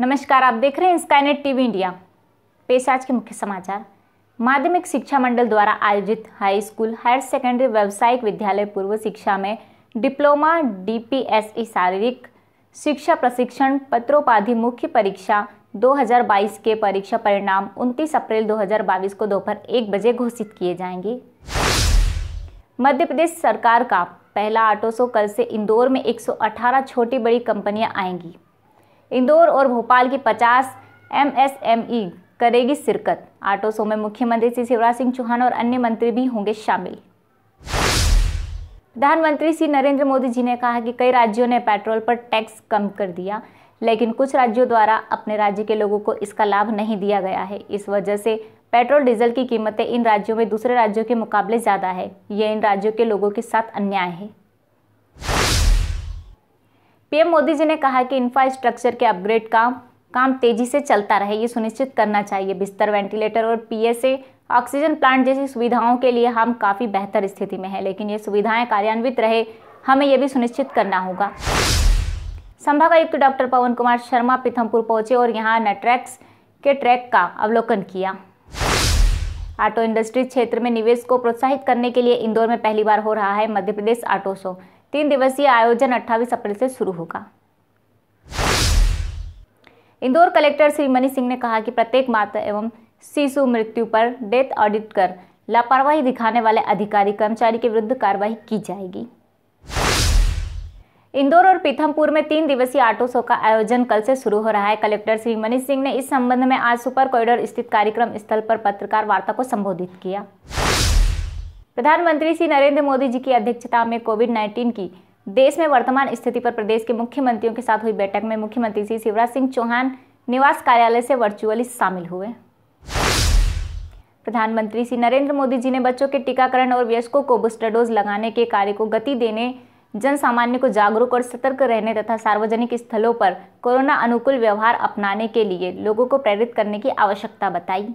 नमस्कार आप देख रहे हैं स्काईनेट टीवी इंडिया पेश आज के मुख्य समाचार माध्यमिक शिक्षा मंडल द्वारा आयोजित हाई स्कूल हायर सेकेंडरी व्यावसायिक विद्यालय पूर्व शिक्षा में डिप्लोमा डीपीएसई शारीरिक शिक्षा प्रशिक्षण पत्रोपाधि मुख्य परीक्षा 2022 के परीक्षा परिणाम 29 अप्रैल 2022 को दोपहर एक बजे घोषित किए जाएंगे मध्य प्रदेश सरकार का पहला ऑटो शो कल से इंदौर में 118 छोटी बड़ी कंपनियां आएंगी इंदौर और भोपाल की पचास एमएसएमई e करेगी शिरकत आटो शो में मुख्यमंत्री श्री शिवराज सिंह चौहान और अन्य मंत्री भी होंगे शामिल प्रधानमंत्री श्री नरेंद्र मोदी जी ने कहा कि कई राज्यों ने पेट्रोल पर टैक्स कम कर दिया लेकिन कुछ राज्यों द्वारा अपने राज्य के लोगों को इसका लाभ नहीं दिया गया है इस वजह से पेट्रोल डीजल की कीमतें इन राज्यों में दूसरे राज्यों के मुकाबले ज़्यादा है ये इन राज्यों के लोगों के साथ अन्याय है पीएम मोदी जी ने कहा कि इंफ्रास्ट्रक्चर के अपग्रेड काम काम तेजी से चलता रहे ये सुनिश्चित करना चाहिए बिस्तर वेंटिलेटर और पीएसए ऑक्सीजन प्लांट जैसी सुविधाओं के लिए हम काफ़ी बेहतर स्थिति में हैं लेकिन ये सुविधाएं कार्यान्वित रहे हमें यह भी सुनिश्चित करना होगा संभागायुक्त डॉक्टर पवन कुमार शर्मा पीथमपुर पहुंचे और यहाँ नट्रैक्स के ट्रैक का अवलोकन किया ऑटो इंडस्ट्री क्षेत्र में निवेश को प्रोत्साहित करने के लिए इंदौर में पहली बार हो रहा है मध्य प्रदेश ऑटो शो तीन दिवसीय आयोजन अट्ठाईस अप्रैल से शुरू होगा इंदौर कलेक्टर श्री मनी सिंह ने कहा कि प्रत्येक माता एवं शिशु मृत्यु पर डेथ ऑडिट कर लापरवाही दिखाने वाले अधिकारी कर्मचारी के विरुद्ध कार्रवाई की जाएगी इंदौर और पीथमपुर में तीन दिवसीय ऑटो शो का आयोजन कल से शुरू हो रहा है कलेक्टर श्री मनीष सिंह ने इस संबंध में आज सुपर कॉरिडोर स्थित कार्यक्रम स्थल पर पत्रकार वार्ता को संबोधित किया प्रधानमंत्री श्री नरेंद्र मोदी जी की अध्यक्षता में कोविड 19 की देश में वर्तमान स्थिति पर प्रदेश के मुख्यमंत्रियों के साथ हुई बैठक में मुख्यमंत्री श्री शिवराज सिंह चौहान निवास कार्यालय से वर्चुअली शामिल हुए प्रधानमंत्री श्री नरेंद्र मोदी जी ने बच्चों के टीकाकरण और वयस्कों को बूस्टर डोज लगाने के कार्य को गति देने जन सामान्य को जागरूक और सतर्क रहने तथा सार्वजनिक स्थलों पर कोरोना अनुकूल व्यवहार अपनाने के लिए लोगों को प्रेरित करने की आवश्यकता बताई